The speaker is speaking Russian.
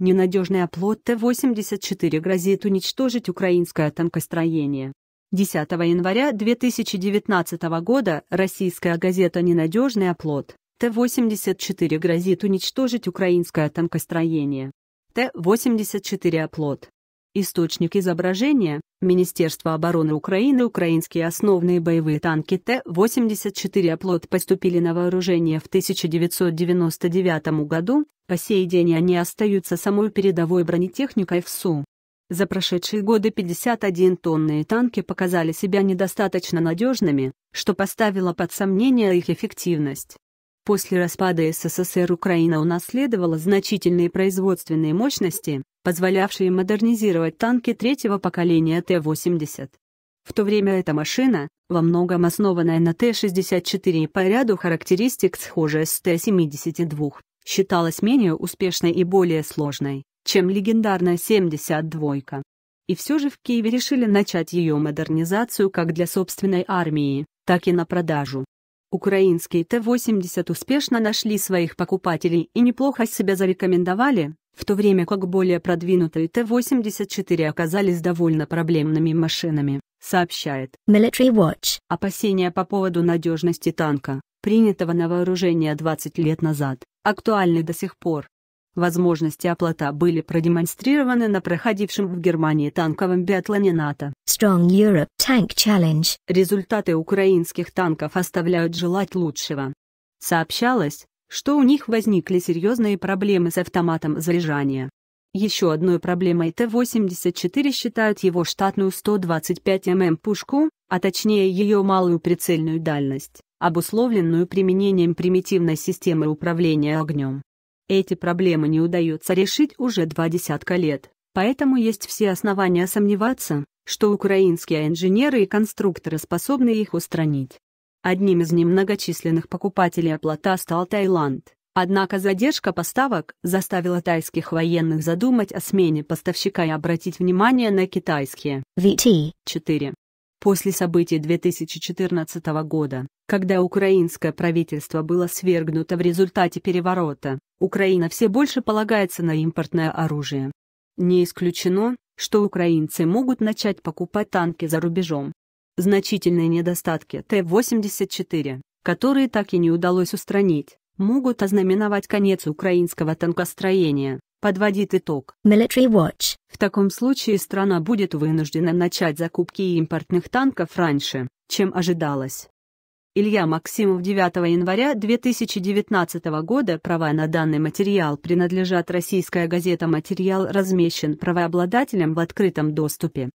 Ненадежный оплот Т-84 грозит уничтожить украинское танкостроение. 10 января 2019 года российская газета «Ненадежный оплот» Т-84 грозит уничтожить украинское танкостроение. Т-84 оплот Источник изображения – Министерство обороны Украины Украинские основные боевые танки Т-84 «Оплот» поступили на вооружение в 1999 году, по сей день они остаются самой передовой бронетехникой в СУ. За прошедшие годы 51-тонные танки показали себя недостаточно надежными, что поставило под сомнение их эффективность. После распада СССР Украина унаследовала значительные производственные мощности, позволявшие модернизировать танки третьего поколения Т-80. В то время эта машина, во многом основанная на Т-64 и по ряду характеристик схожая с Т-72, считалась менее успешной и более сложной, чем легендарная 72-ка. И все же в Киеве решили начать ее модернизацию как для собственной армии, так и на продажу. Украинские Т-80 успешно нашли своих покупателей и неплохо себя зарекомендовали, в то время как более продвинутые Т-84 оказались довольно проблемными машинами, сообщает Military Watch. Опасения по поводу надежности танка, принятого на вооружение 20 лет назад, актуальны до сих пор. Возможности оплата были продемонстрированы на проходившем в Германии танковом биатлоне НАТО. Strong Europe Tank Challenge. Результаты украинских танков оставляют желать лучшего. Сообщалось, что у них возникли серьезные проблемы с автоматом заряжания. Еще одной проблемой Т-84 считают его штатную 125 мм пушку, а точнее ее малую прицельную дальность, обусловленную применением примитивной системы управления огнем. Эти проблемы не удается решить уже два десятка лет, поэтому есть все основания сомневаться, что украинские инженеры и конструкторы способны их устранить. Одним из немногочисленных покупателей оплата стал Таиланд. Однако задержка поставок заставила тайских военных задумать о смене поставщика и обратить внимание на китайские VT-4. После событий 2014 года когда украинское правительство было свергнуто в результате переворота, Украина все больше полагается на импортное оружие. Не исключено, что украинцы могут начать покупать танки за рубежом. Значительные недостатки Т-84, которые так и не удалось устранить, могут ознаменовать конец украинского танкостроения, подводит итог. Military Watch. В таком случае страна будет вынуждена начать закупки импортных танков раньше, чем ожидалось. Илья Максимов 9 января 2019 года права на данный материал принадлежат российская газета «Материал» размещен правообладателем в открытом доступе.